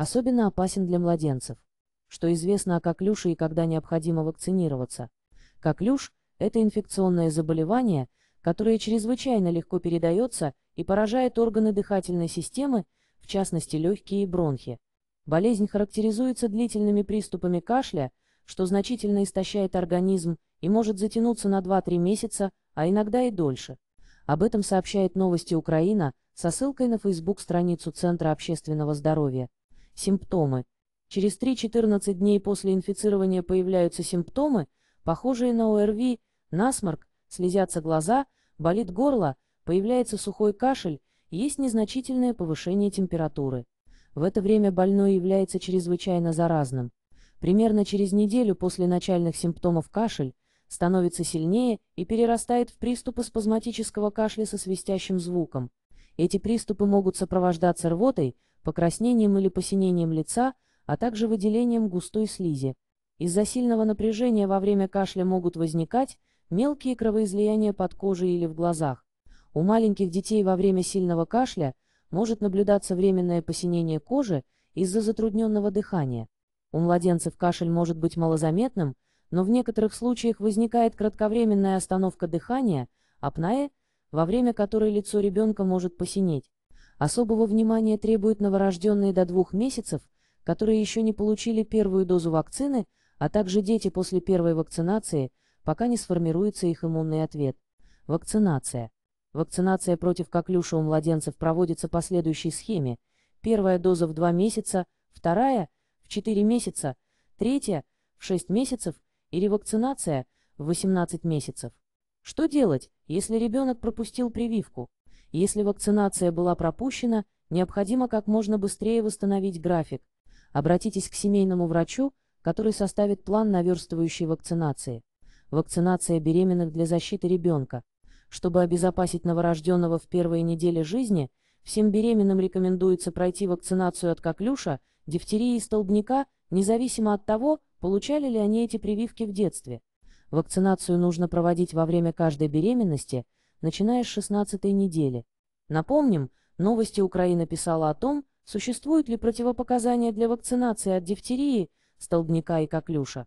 Особенно опасен для младенцев. Что известно о коклюше и когда необходимо вакцинироваться. Коклюш – это инфекционное заболевание, которое чрезвычайно легко передается и поражает органы дыхательной системы, в частности легкие и бронхи. Болезнь характеризуется длительными приступами кашля, что значительно истощает организм и может затянуться на 2-3 месяца, а иногда и дольше. Об этом сообщает новости Украина со ссылкой на Facebook-страницу Центра общественного здоровья. Симптомы. Через 3-14 дней после инфицирования появляются симптомы, похожие на ОРВИ, насморк, слезятся глаза, болит горло, появляется сухой кашель, есть незначительное повышение температуры. В это время больной является чрезвычайно заразным. Примерно через неделю после начальных симптомов кашель становится сильнее и перерастает в приступы спазматического кашля со свистящим звуком. Эти приступы могут сопровождаться рвотой, покраснением или посинением лица, а также выделением густой слизи. Из-за сильного напряжения во время кашля могут возникать мелкие кровоизлияния под кожей или в глазах. У маленьких детей во время сильного кашля может наблюдаться временное посинение кожи из-за затрудненного дыхания. У младенцев кашель может быть малозаметным, но в некоторых случаях возникает кратковременная остановка дыхания, апноэ, во время которой лицо ребенка может посинеть. Особого внимания требуют новорожденные до двух месяцев, которые еще не получили первую дозу вакцины, а также дети после первой вакцинации, пока не сформируется их иммунный ответ. Вакцинация. Вакцинация против коклюша у младенцев проводится по следующей схеме. Первая доза в 2 месяца, вторая – в 4 месяца, третья – в 6 месяцев и ревакцинация – в 18 месяцев. Что делать, если ребенок пропустил прививку? Если вакцинация была пропущена, необходимо как можно быстрее восстановить график. Обратитесь к семейному врачу, который составит план наверстывающей вакцинации. Вакцинация беременных для защиты ребенка. Чтобы обезопасить новорожденного в первые недели жизни, всем беременным рекомендуется пройти вакцинацию от коклюша, дифтерии и столбняка, независимо от того, получали ли они эти прививки в детстве. Вакцинацию нужно проводить во время каждой беременности, начиная с 16 недели. Напомним, новости Украина писала о том, существуют ли противопоказания для вакцинации от дифтерии, столбняка и коклюша.